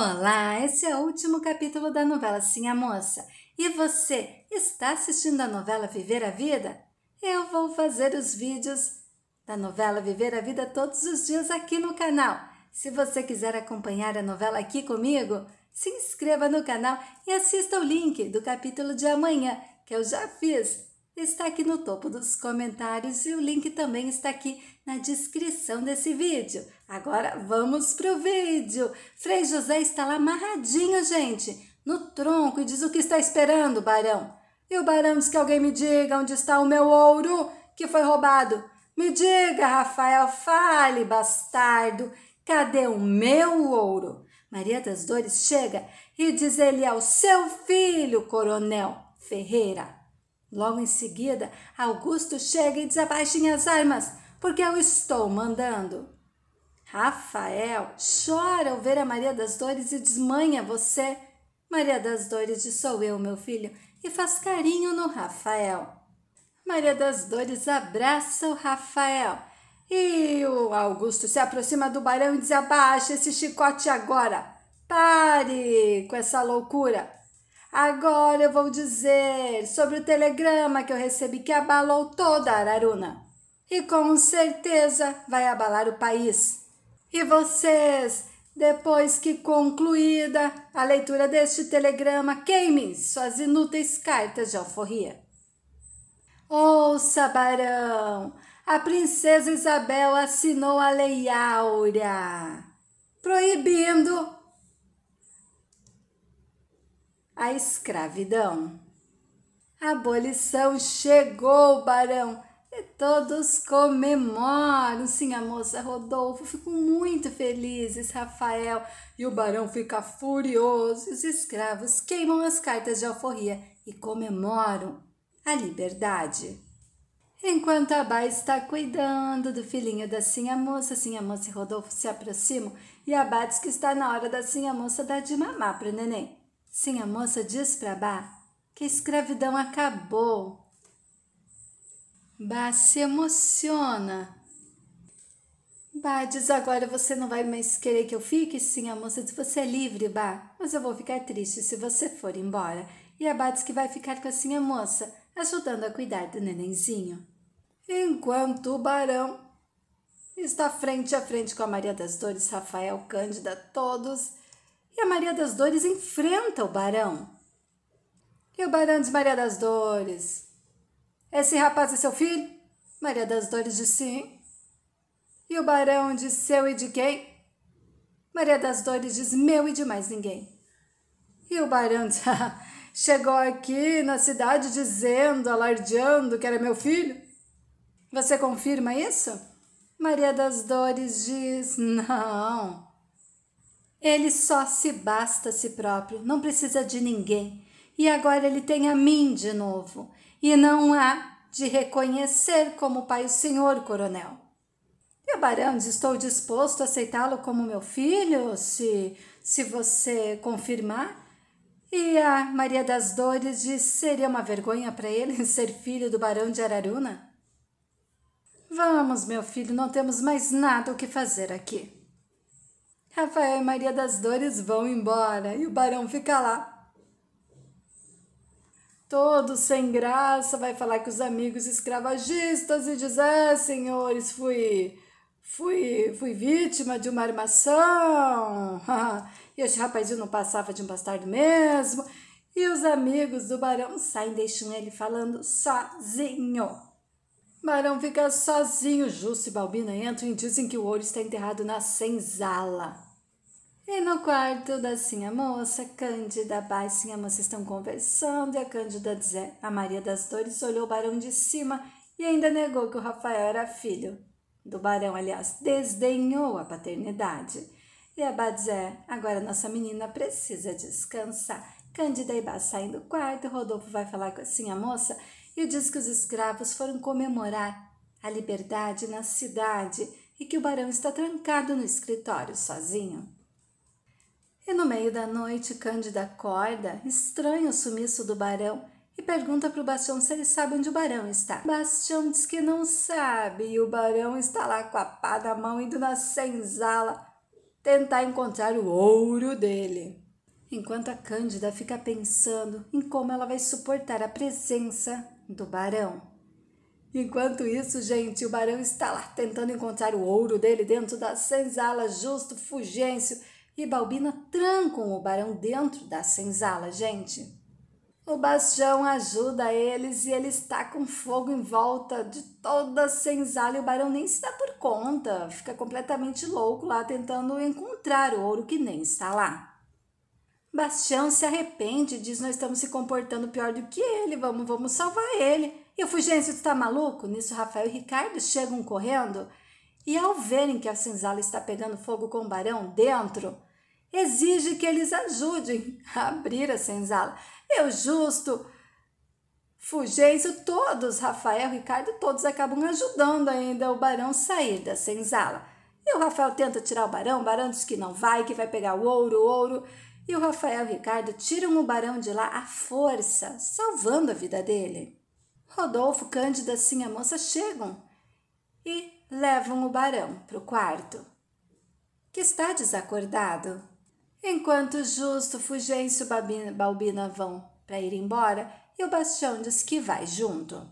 Olá, esse é o último capítulo da novela Sim a Moça. E você está assistindo a novela Viver a Vida? Eu vou fazer os vídeos da novela Viver a Vida todos os dias aqui no canal. Se você quiser acompanhar a novela aqui comigo, se inscreva no canal e assista o link do capítulo de amanhã que eu já fiz está aqui no topo dos comentários e o link também está aqui na descrição desse vídeo. Agora vamos pro vídeo. Frei José está lá amarradinho, gente, no tronco e diz o que está esperando, barão. E o barão diz que alguém me diga onde está o meu ouro que foi roubado. Me diga, Rafael, fale, bastardo, cadê o meu ouro? Maria das Dores chega e diz ele ao seu filho, coronel Ferreira. Logo em seguida, Augusto chega e diz abaixem as armas, porque eu estou mandando. Rafael chora ao ver a Maria das Dores e desmanha você. Maria das Dores diz sou eu, meu filho, e faz carinho no Rafael. Maria das Dores abraça o Rafael. E o Augusto se aproxima do barão e diz abaixa esse chicote agora. Pare com essa loucura. Agora eu vou dizer sobre o telegrama que eu recebi que abalou toda a Araruna. E com certeza vai abalar o país. E vocês, depois que concluída a leitura deste telegrama, queimem suas inúteis cartas de alforria. Ouça, barão, a princesa Isabel assinou a Lei Áurea, proibindo a escravidão. A abolição chegou, barão, e todos comemoram. Sim, a moça Rodolfo ficam muito felizes, Rafael, e o barão fica furioso. Os escravos queimam as cartas de alforria e comemoram a liberdade. Enquanto a Bá está cuidando do filhinho da Sinha Moça, Sinha Moça e Rodolfo se aproximam e a Bá diz que está na hora da Sinha Moça dar de mamar para o neném. Sim, a moça diz para Bá que a escravidão acabou. Bá se emociona. Bá diz agora você não vai mais querer que eu fique? Sim, a moça diz você é livre, Bá, mas eu vou ficar triste se você for embora. E a Bá diz que vai ficar com a Sinha moça, ajudando a cuidar do nenenzinho. Enquanto o barão está frente a frente com a Maria das Dores, Rafael, Cândida, todos e a Maria das Dores enfrenta o barão. E o barão diz: Maria das Dores, esse rapaz é seu filho? Maria das Dores diz: sim. E o barão diz: seu e de quem? Maria das Dores diz: meu e de mais ninguém. E o barão diz: chegou aqui na cidade dizendo, alardeando que era meu filho? Você confirma isso? Maria das Dores diz: não. Ele só se basta a si próprio, não precisa de ninguém. E agora ele tem a mim de novo, e não há de reconhecer como pai o senhor coronel. E o barão diz, estou disposto a aceitá-lo como meu filho, se, se você confirmar. E a Maria das Dores diz, seria uma vergonha para ele ser filho do barão de Araruna? Vamos, meu filho, não temos mais nada o que fazer aqui. Rafael e Maria das Dores vão embora e o barão fica lá. Todo sem graça vai falar que os amigos escravagistas e diz: é, senhores, fui, fui, fui vítima de uma armação. e esse rapazinho não passava de um bastardo mesmo. E os amigos do barão saem deixando ele falando sozinho. Barão fica sozinho. Justo e Balbina entram e dizem que o ouro está enterrado na senzala. E no quarto da Sinha Moça, Cândida, Bá e Sinha Moça estão conversando e a Cândida dizer, a Maria das Dores olhou o barão de cima e ainda negou que o Rafael era filho do barão, aliás, desdenhou a paternidade. E a Bá dizer, agora nossa menina precisa descansar. Cândida e Bá saem do quarto, Rodolfo vai falar com a Sinha Moça e diz que os escravos foram comemorar a liberdade na cidade e que o barão está trancado no escritório sozinho. E no meio da noite, Cândida acorda, estranha o sumiço do barão, e pergunta para o Bastião se ele sabe onde o barão está. Bastião diz que não sabe, e o barão está lá com a pá na mão, indo na senzala tentar encontrar o ouro dele. Enquanto a Cândida fica pensando em como ela vai suportar a presença do barão. Enquanto isso, gente, o barão está lá tentando encontrar o ouro dele dentro da senzala, justo, fugêncio e Balbina trancam o barão dentro da senzala, gente. O Bastião ajuda eles e eles tacam fogo em volta de toda a senzala e o barão nem se dá por conta, fica completamente louco lá tentando encontrar o ouro que nem está lá. Bastião se arrepende e diz: Nós estamos se comportando pior do que ele, vamos, vamos salvar ele. E o Fugêncio está maluco? Nisso, Rafael e Ricardo chegam correndo e, ao verem que a senzala está pegando fogo com o barão dentro, exige que eles ajudem a abrir a senzala. Eu justo, Fugêncio, todos, Rafael, Ricardo, todos acabam ajudando ainda o barão sair da senzala. E o Rafael tenta tirar o barão, o barão diz que não vai, que vai pegar o ouro, o ouro. E o Rafael e o Ricardo tiram o barão de lá à força, salvando a vida dele. Rodolfo, Cândida, assim a moça chegam e levam o barão para o quarto, que está desacordado. Enquanto Justo, Fulgêncio e Balbina vão para ir embora, e o Bastião diz que vai junto.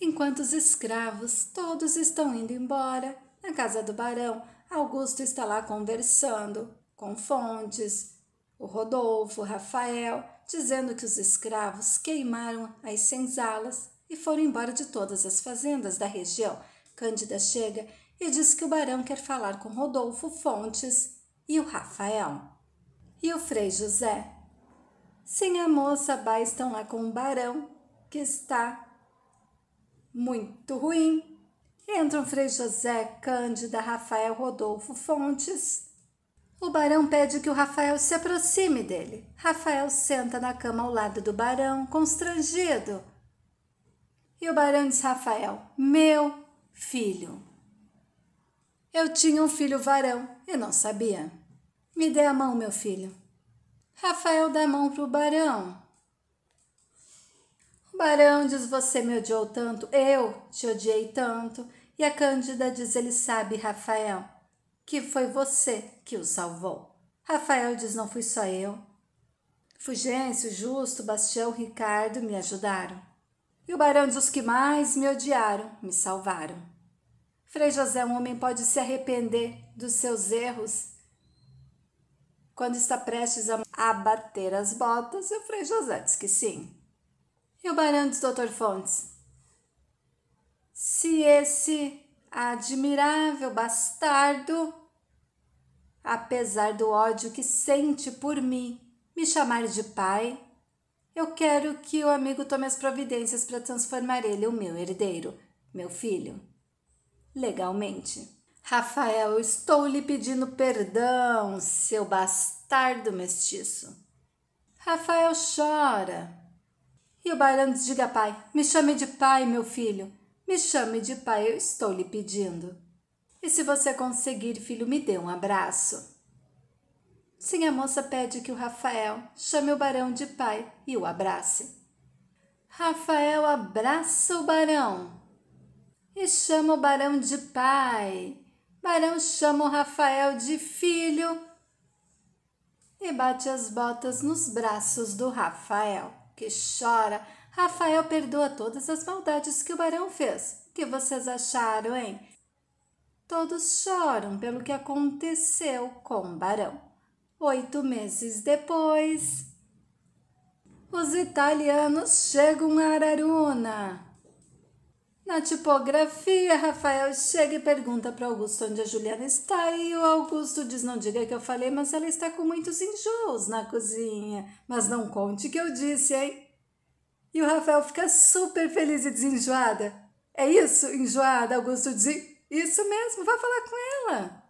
Enquanto os escravos todos estão indo embora, na casa do barão, Augusto está lá conversando com Fontes, o Rodolfo, Rafael, dizendo que os escravos queimaram as senzalas e foram embora de todas as fazendas da região. Cândida chega e diz que o barão quer falar com Rodolfo Fontes e o Rafael e o Frei José. Sim, a moça bastam lá com o um barão, que está muito ruim. Entram Frei José, Cândida, Rafael, Rodolfo, Fontes. O barão pede que o Rafael se aproxime dele. Rafael senta na cama ao lado do barão, constrangido. E o barão diz: Rafael, meu filho. Eu tinha um filho varão e não sabia. Me dê a mão, meu filho. Rafael dá a mão para o barão. O barão diz: Você me odiou tanto, eu te odiei tanto. E a Cândida diz: Ele sabe, Rafael, que foi você que o salvou. Rafael diz: Não fui só eu. Fugêncio, Justo, Bastião, Ricardo me ajudaram. E o barão diz: Os que mais me odiaram me salvaram. Frei José, um homem pode se arrepender dos seus erros quando está prestes a abater as botas, o Frei José diz que sim. E o barão diz, doutor Fontes, se esse admirável bastardo, apesar do ódio que sente por mim, me chamar de pai, eu quero que o amigo tome as providências para transformar ele o meu herdeiro, meu filho, legalmente. Rafael, estou lhe pedindo perdão, seu bastardo mestiço. Rafael chora. E o barão diga pai: Me chame de pai, meu filho. Me chame de pai, eu estou lhe pedindo. E se você conseguir, filho, me dê um abraço. Sim, a moça pede que o Rafael chame o barão de pai e o abrace. Rafael abraça o barão e chama o barão de pai. Barão chama o Rafael de filho e bate as botas nos braços do Rafael, que chora. Rafael perdoa todas as maldades que o Barão fez. O que vocês acharam, hein? Todos choram pelo que aconteceu com o Barão. Oito meses depois, os italianos chegam a Araruna. Na tipografia, Rafael chega e pergunta para Augusto onde a Juliana está, e o Augusto diz: Não diga que eu falei, mas ela está com muitos enjoos na cozinha. Mas não conte que eu disse, hein? E o Rafael fica super feliz e desenjoada. É isso, enjoada? Augusto diz: Isso mesmo, vá falar com ela.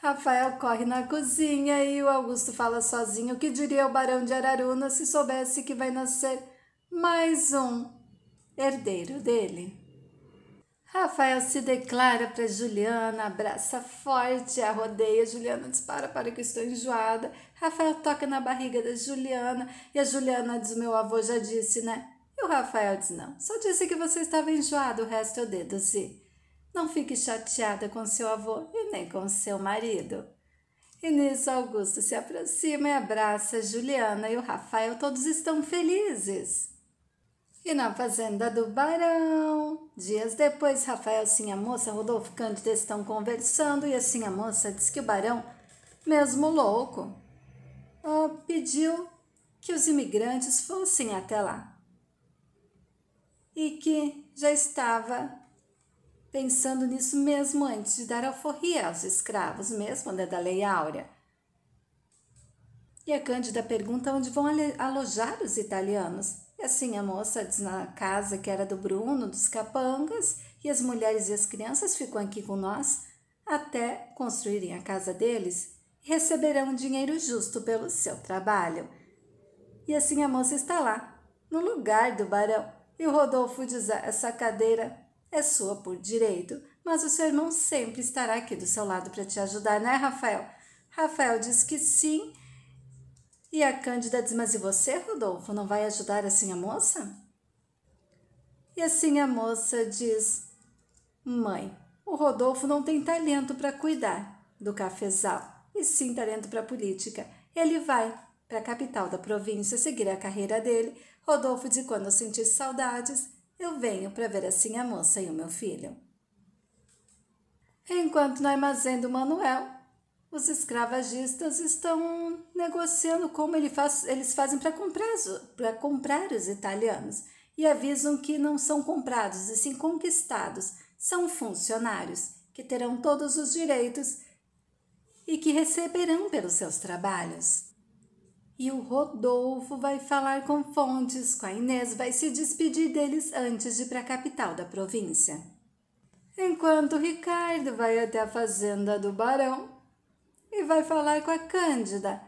Rafael corre na cozinha e o Augusto fala sozinho o que diria o barão de Araruna se soubesse que vai nascer mais um herdeiro dele. Rafael se declara para Juliana, abraça forte, a rodeia. Juliana dispara para que estou enjoada. Rafael toca na barriga da Juliana e a Juliana diz: Meu avô já disse, né? E o Rafael diz: Não, só disse que você estava enjoada, o resto eu deduzi. Não fique chateada com seu avô e nem com seu marido. E nisso, Augusto se aproxima e abraça Juliana e o Rafael. Todos estão felizes. E na Fazenda do Barão, dias depois, Rafael, a Moça, Rodolfo Cândida estão conversando e assim, a Moça diz que o Barão, mesmo louco, pediu que os imigrantes fossem até lá e que já estava pensando nisso mesmo antes de dar alforria aos escravos, mesmo né, da Lei Áurea. E a Cândida pergunta onde vão alojar os italianos. E assim a moça diz na casa que era do Bruno, dos capangas, e as mulheres e as crianças ficam aqui com nós até construírem a casa deles e receberão dinheiro justo pelo seu trabalho. E assim a moça está lá, no lugar do barão. E o Rodolfo diz: ah, essa cadeira é sua por direito, mas o seu irmão sempre estará aqui do seu lado para te ajudar, né, Rafael? Rafael diz que sim e a Cândida diz: Mas e você, Rodolfo, não vai ajudar assim a moça? E assim a moça diz: Mãe, o Rodolfo não tem talento para cuidar do cafezal, e sim talento para política. Ele vai para a capital da província seguir a carreira dele. Rodolfo diz: Quando eu sentir saudades, eu venho para ver assim a moça e o meu filho. Enquanto no armazém do Manuel, os escravagistas estão negociando como ele faz, eles fazem para comprar, comprar os italianos e avisam que não são comprados e sim conquistados, são funcionários que terão todos os direitos e que receberão pelos seus trabalhos. E o Rodolfo vai falar com Fontes, com a Inês, vai se despedir deles antes de ir para a capital da província. Enquanto Ricardo vai até a fazenda do barão e vai falar com a Cândida.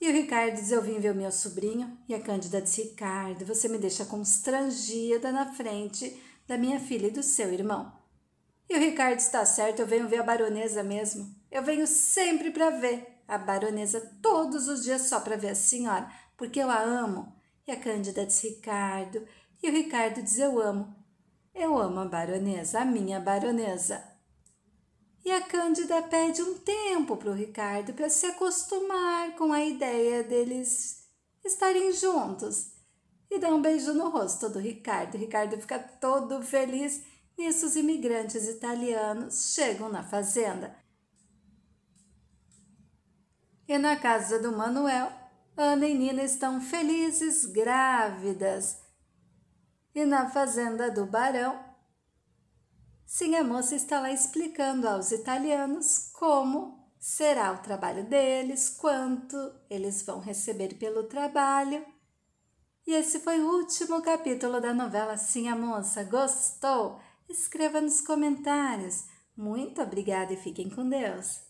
E o Ricardo diz: eu vim ver o meu sobrinho, e a Cândida diz: Ricardo, você me deixa constrangida na frente da minha filha e do seu irmão. E o Ricardo está certo, eu venho ver a baronesa mesmo. Eu venho sempre para ver a baronesa todos os dias só para ver a senhora, porque eu a amo. E a Cândida diz Ricardo, e o Ricardo diz eu amo. Eu amo a baronesa, a minha baronesa. E a Cândida pede um tempo para o Ricardo para se acostumar com a ideia deles estarem juntos. E dá um beijo no rosto do Ricardo. O Ricardo fica todo feliz. Nisso, os imigrantes italianos chegam na fazenda. E na casa do Manuel, Ana e Nina estão felizes, grávidas. E na fazenda do Barão, Sim, a moça está lá explicando aos italianos como será o trabalho deles, quanto eles vão receber pelo trabalho. E esse foi o último capítulo da novela Sim, a moça. Gostou? Escreva nos comentários. Muito obrigada e fiquem com Deus!